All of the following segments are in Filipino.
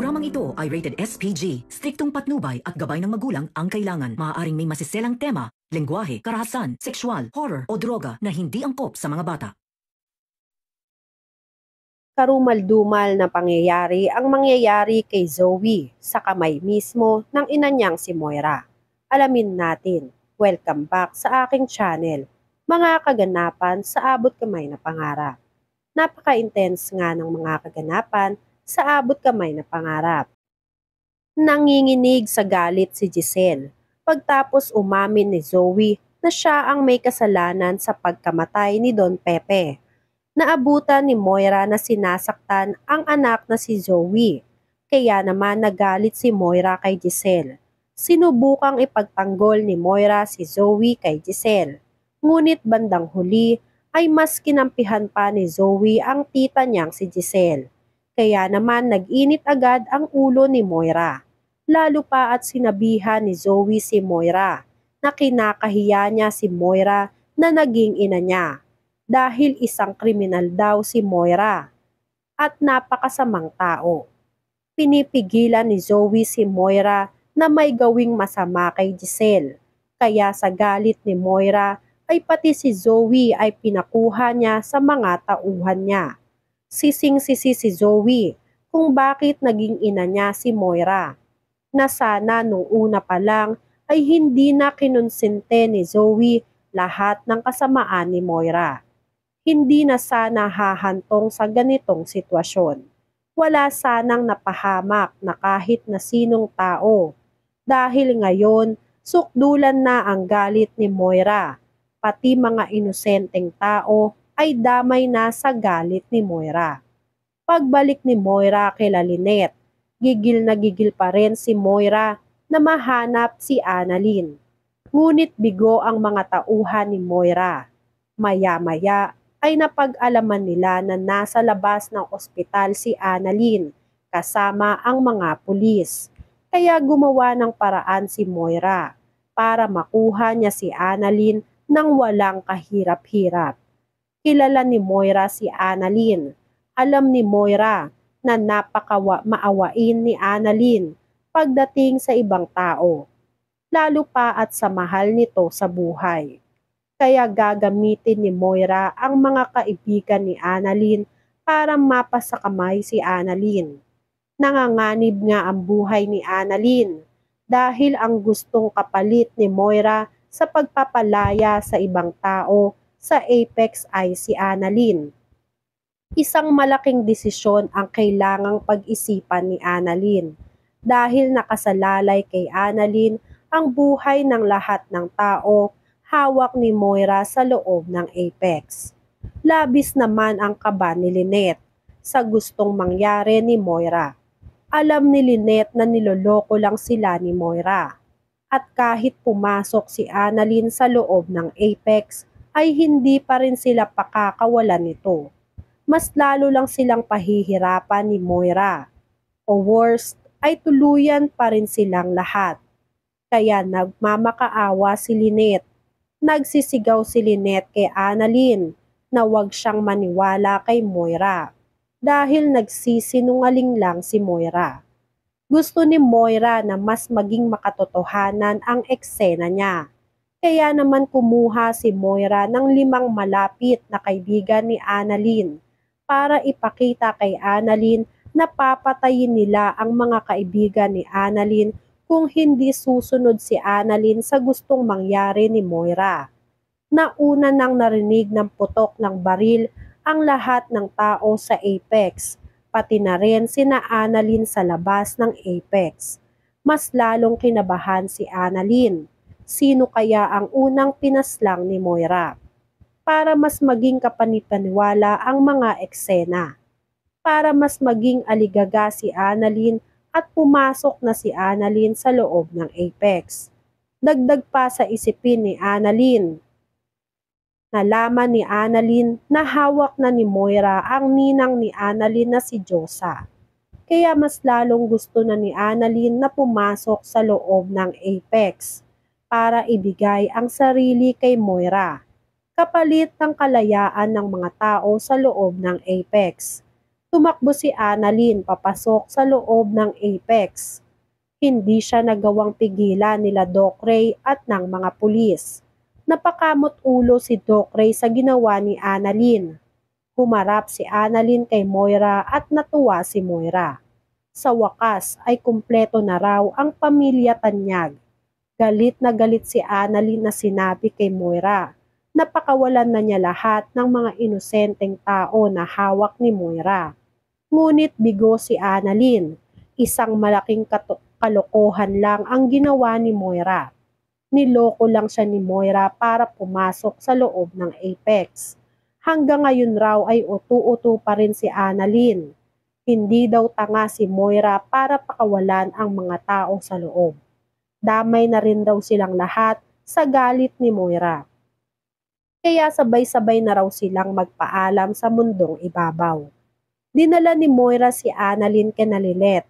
Programang ito ay rated SPG. Striktong patnubay at gabay ng magulang ang kailangan. Maaaring may masiselang tema, lengguwahe, karahasan, sexual, horror o droga na hindi angkop sa mga bata. Karumal-dumal na pangyayari ang mangyayari kay Zoe sa kamay mismo ng ina niyang si Moira. Alamin natin. Welcome back sa aking channel. Mga kaganapan sa abot kamay na pangarap. Napaka-intense nga ng mga kaganapan sa abot kamay na pangarap. Nanginginig sa galit si Giselle pagtapos umamin ni Zoe na siya ang may kasalanan sa pagkamatay ni Don Pepe. Naabutan ni Moira na sinasaktan ang anak na si Zoe. Kaya naman nagalit si Moira kay Giselle. Sinubukang ipagtanggol ni Moira si Zoe kay Giselle. Ngunit bandang huli ay mas kinampihan pa ni Zoe ang tita niyang si Giselle. Kaya naman nag-init agad ang ulo ni Moira. Lalo pa at sinabihan ni Zoe si Moira na kinakahiya niya si Moira na naging ina niya dahil isang kriminal daw si Moira at napakasamang tao. Pinipigilan ni Zoe si Moira na may gawing masama kay Giselle. Kaya sa galit ni Moira ay pati si Zoe ay pinakuha niya sa mga tauhan niya sising-sisi si Zoe kung bakit naging ina niya si Moira, na sana nung una pa lang ay hindi na kinonsente ni Zoe lahat ng kasamaan ni Moira. Hindi na sana hahantong sa ganitong sitwasyon. Wala sanang napahamak na kahit na sinong tao. Dahil ngayon, sukdulan na ang galit ni Moira, pati mga inosenteng tao ay damay na sa galit ni Moira. Pagbalik ni Moira kay Lalinette, gigil na gigil pa rin si Moira na mahanap si Annalyn. Ngunit bigo ang mga tauhan ni Moira. Maya-maya ay napag-alaman nila na nasa labas ng ospital si Annalyn kasama ang mga pulis. Kaya gumawa ng paraan si Moira para makuha niya si Annalyn nang walang kahirap-hirap kilala ni Moira si Annalyn. Alam ni Moira na napakawa maawain ni Annalyn pagdating sa ibang tao, lalo pa at sa mahal nito sa buhay. Kaya gagamitin ni Moira ang mga kaibigan ni Annalyn para mapasakamay si Annalyn. Nanganganib nga ang buhay ni Annalyn dahil ang gustong kapalit ni Moira sa pagpapalaya sa ibang tao sa apex ay si Annalyn. Isang malaking desisyon ang kailangang pag-isipan ni Annalyn dahil nakasalalay kay Annalyn ang buhay ng lahat ng tao hawak ni Moira sa loob ng apex. Labis naman ang kaba ni Lynette sa gustong mangyari ni Moira. Alam ni Lynette na niloloko lang sila ni Moira. At kahit pumasok si Annalyn sa loob ng apex, ay hindi pa rin sila pakakawalan nito. Mas lalo lang silang pahihirapan ni Moira. O worst, ay tuluyan pa rin silang lahat. Kaya nagmamakaawa si Lynette. Nagsisigaw si Lynette kay Annalyn na huwag siyang maniwala kay Moira dahil nagsisinungaling lang si Moira. Gusto ni Moira na mas maging makatotohanan ang eksena niya kaya naman kumuha si Moira ng limang malapit na kaibigan ni Annalyn para ipakita kay Annalyn na papatayin nila ang mga kaibigan ni Annalyn kung hindi susunod si Annalyn sa gustong mangyari ni Moira. Nauna nang narinig ng putok ng baril ang lahat ng tao sa Apex, pati na rin sina Annalyn sa labas ng Apex. Mas lalong kinabahan si Annalyn sino kaya ang unang pinaslang ni Moira para mas maging kapanipaniwala ang mga eksena, para mas maging aligaga si Annalyn at pumasok na si Annalyn sa loob ng Apex. Dagdag pa sa isipin ni Annalyn. Nalaman ni Annalyn na hawak na ni Moira ang ninang ni Annalyn na si Josa. Kaya mas lalong gusto na ni Annalyn na pumasok sa loob ng Apex para ibigay ang sarili kay Moira, kapalit ng kalayaan ng mga tao sa loob ng Apex. Tumakbo si Annalyn papasok sa loob ng Apex. Hindi siya nagawang pigilan nila Doc Ray at ng mga pulis. Napakamot ulo si Doc Ray sa ginawa ni Annalyn. Humarap si Annalyn kay Moira at natuwa si Moira. Sa wakas ay kumpleto na raw ang pamilya Tanyag Galit na galit si Annalyn na sinabi kay Moira. Napakawalan na niya lahat ng mga inosenteng tao na hawak ni Moira. Ngunit bigo si Annalyn. Isang malaking kalokohan lang ang ginawa ni Moira. Niloko lang siya ni Moira para pumasok sa loob ng Apex. Hanggang ngayon raw ay utu-utu pa rin si Annalyn. Hindi daw tanga si Moira para pakawalan ang mga tao sa loob damay na rin daw silang lahat sa galit ni Moira. Kaya sabay-sabay na raw silang magpaalam sa mundong ibabaw. Dinala ni Moira si Annalyn Kenalilet.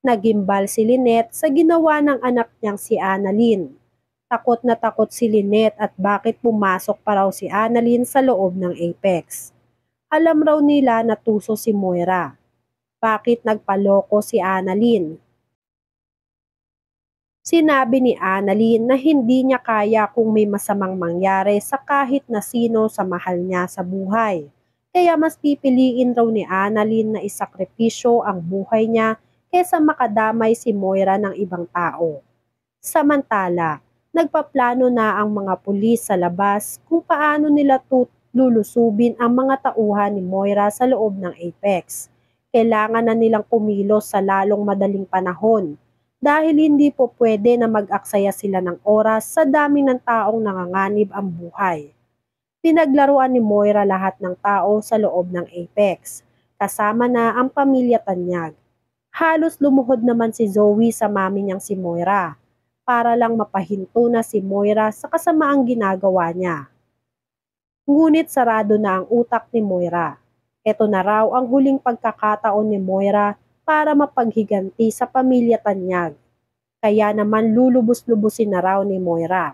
Nagimbal si Linet sa ginawa ng anak niyang si Annalyn. Takot na takot si Linet at bakit pumasok pa raw si Annalyn sa loob ng Apex. Alam raw nila na tuso si Moira. Bakit nagpaloko si Annalyn? Sinabi ni Annalyn na hindi niya kaya kung may masamang mangyari sa kahit na sino sa mahal niya sa buhay. Kaya mas pipiliin raw ni Annalyn na isakripisyo ang buhay niya kesa makadamay si Moira ng ibang tao. Samantala, nagpaplano na ang mga pulis sa labas kung paano nila lulusubin ang mga tauhan ni Moira sa loob ng Apex. Kailangan na nilang kumilos sa lalong madaling panahon dahil hindi po pwede na mag-aksaya sila ng oras sa dami ng taong nanganganib ang buhay. Pinaglaruan ni Moira lahat ng tao sa loob ng Apex, kasama na ang pamilya Tanyag. Halos lumuhod naman si Zoe sa mami niyang si Moira, para lang mapahinto na si Moira sa kasamaang ginagawa niya. Ngunit sarado na ang utak ni Moira. Ito na raw ang huling pagkakataon ni Moira para mapaghiganti sa pamilya Tanyag. Kaya naman lulubos-lubusin na raw ni Moira.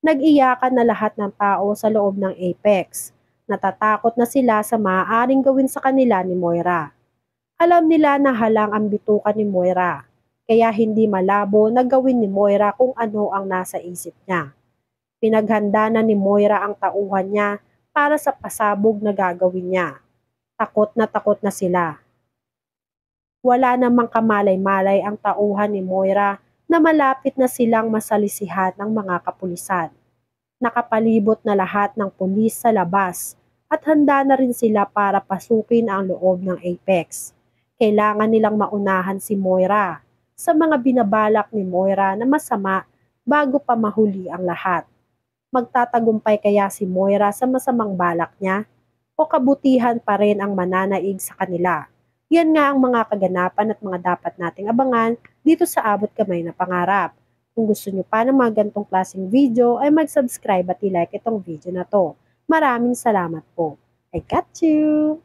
Nag-iyakan na lahat ng tao sa loob ng Apex. Natatakot na sila sa maaaring gawin sa kanila ni Moira. Alam nila na halang ang bituka ni Moira. Kaya hindi malabo na gawin ni Moira kung ano ang nasa isip niya. Pinaghanda na ni Moira ang tauhan niya para sa pasabog na gagawin niya. Takot na takot na sila wala namang kamalay-malay ang tauhan ni Moira na malapit na silang masalisihan ng mga kapulisan. Nakapalibot na lahat ng pulis sa labas at handa na rin sila para pasukin ang loob ng Apex. Kailangan nilang maunahan si Moira sa mga binabalak ni Moira na masama bago pa mahuli ang lahat. Magtatagumpay kaya si Moira sa masamang balak niya o kabutihan pa rin ang mananaig sa kanila? Yan nga ang mga kaganapan at mga dapat nating abangan dito sa Abot Kamay na Pangarap. Kung gusto nyo pa ng mga gantong klaseng video ay mag-subscribe at i-like itong video na to. Maraming salamat po. I got you!